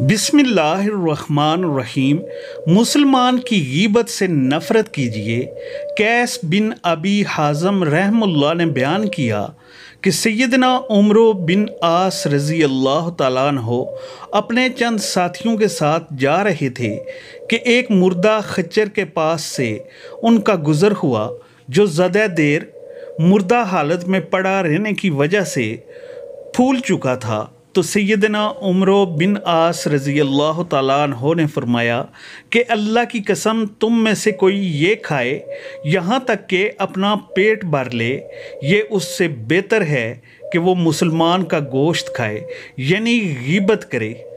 रहीम मुसलमान की गीबत से नफ़रत कीजिए कैस बिन अबी हाज़म रहमुल्ला ने बयान किया कि सैदना उम्र बिन आस रज़ी अल्लाह हो अपने चंद साथियों के साथ जा रहे थे कि एक मुर्दा खच्चर के पास से उनका गुज़र हुआ जो ज़्यादा देर मुर्दा हालत में पड़ा रहने की वजह से फूल चुका था तो सैदना उम्र बिन आस रज़ी अल्लाह तहो ने फरमाया कि अल्लाह की कसम तुम में से कोई ये खाए यहाँ तक कि अपना पेट भर ले ये उससे बेहतर है कि वो मुसलमान का गोश्त खाए यानी गिबत करे